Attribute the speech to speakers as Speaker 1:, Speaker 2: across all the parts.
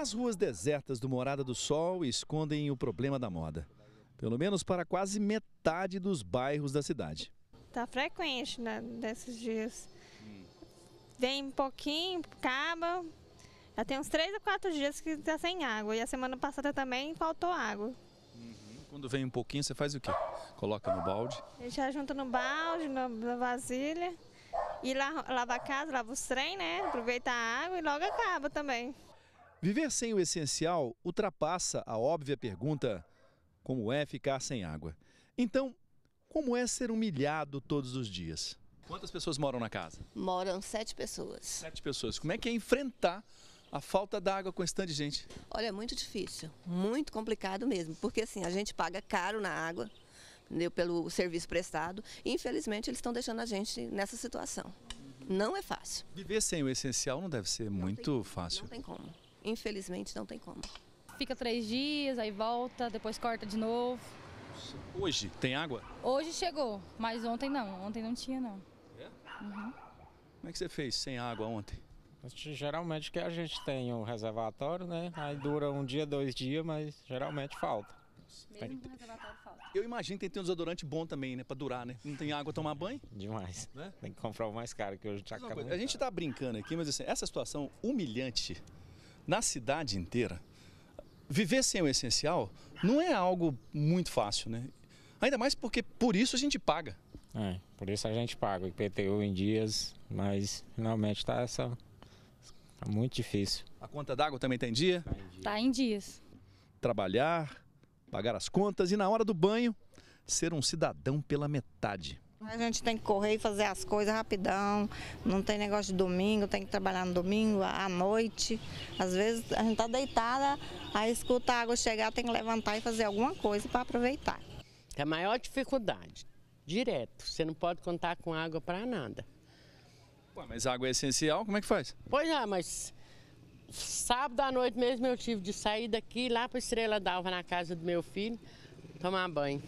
Speaker 1: As ruas desertas do Morada do Sol escondem o problema da moda, pelo menos para quase metade dos bairros da cidade. Tá frequente né, desses dias. Vem um pouquinho, acaba. Já tem uns três a quatro dias que está sem água. E a semana passada também faltou água. Uhum. Quando vem um pouquinho, você faz o quê? Coloca no balde? A gente já junta no balde, na vasilha. E lava, lava a casa, lava os trem, né? Aproveita a água e logo acaba também. Viver sem o essencial ultrapassa a óbvia pergunta: como é ficar sem água? Então, como é ser humilhado todos os dias? Quantas pessoas moram na casa? Moram sete pessoas. Sete pessoas. Como é que é enfrentar a falta d'água com esse tanto de gente? Olha, é muito difícil, muito complicado mesmo, porque assim, a gente paga caro na água entendeu? pelo serviço prestado e infelizmente eles estão deixando a gente nessa situação. Não é fácil. Viver sem o essencial não deve ser não muito tem, fácil. Não tem como. Infelizmente não tem como. Fica três dias, aí volta, depois corta de novo. Hoje tem água? Hoje chegou, mas ontem não. Ontem não tinha, não. É? Uhum. Como é que você fez sem água ontem? Geralmente que a gente tem um reservatório, né? Aí dura um dia, dois dias, mas geralmente falta. Mesmo tem... reservatório falta. Eu imagino que tem que ter um desodorante bom também, né? Pra durar, né? Não tem água tomar banho? Demais. Né? Tem que comprar o mais caro que hoje já tá acabou A gente tá brincando aqui, mas assim, essa situação humilhante na cidade inteira, viver sem o essencial não é algo muito fácil, né? Ainda mais porque por isso a gente paga. É, por isso a gente paga o IPTU em dias, mas finalmente está essa tá muito difícil. A conta d'água também está em dia? Está em, dia. Tá em dias. Trabalhar, pagar as contas e na hora do banho ser um cidadão pela metade. A gente tem que correr e fazer as coisas rapidão, não tem negócio de domingo, tem que trabalhar no domingo, à noite. Às vezes a gente está deitada, aí escuta a água chegar, tem que levantar e fazer alguma coisa para aproveitar. É a maior dificuldade, direto. Você não pode contar com água para nada. Ué, mas água é essencial, como é que faz? Pois é, mas sábado à noite mesmo eu tive de sair daqui lá para Estrela d'Alva, na casa do meu filho, tomar banho.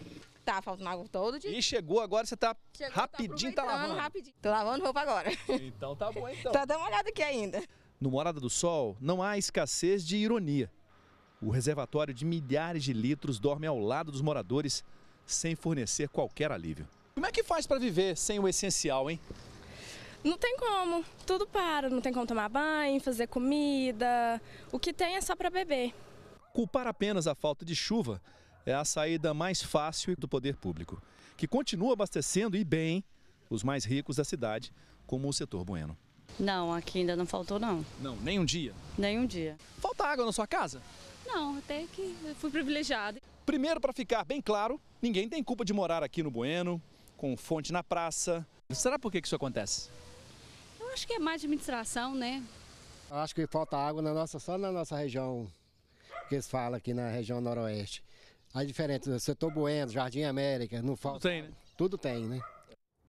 Speaker 1: Tá faltando água todo dia. E chegou agora, você tá chegou, tá rapidinho, tá, tá lavando. Rapidinho. Tô lavando roupa agora. Então tá bom então. tá dando uma olhada aqui ainda. No Morada do Sol, não há escassez de ironia. O reservatório de milhares de litros dorme ao lado dos moradores, sem fornecer qualquer alívio. Como é que faz para viver sem o essencial, hein? Não tem como, tudo para, não tem como tomar banho, fazer comida, o que tem é só para beber. Culpar apenas a falta de chuva é a saída mais fácil do poder público, que continua abastecendo e bem os mais ricos da cidade, como o setor bueno. Não, aqui ainda não faltou não. Não, nem um dia? Nem um dia. Falta água na sua casa? Não, até que fui privilegiada. Primeiro, para ficar bem claro, ninguém tem culpa de morar aqui no Bueno, com fonte na praça. Será por que isso acontece? Eu acho que é má administração, né? Eu acho que falta água na nossa, só na nossa região, que eles falam aqui na região noroeste. As diferentes, setor Bueno, Jardim América, não falta. Tudo tem, né? Tudo tem, né?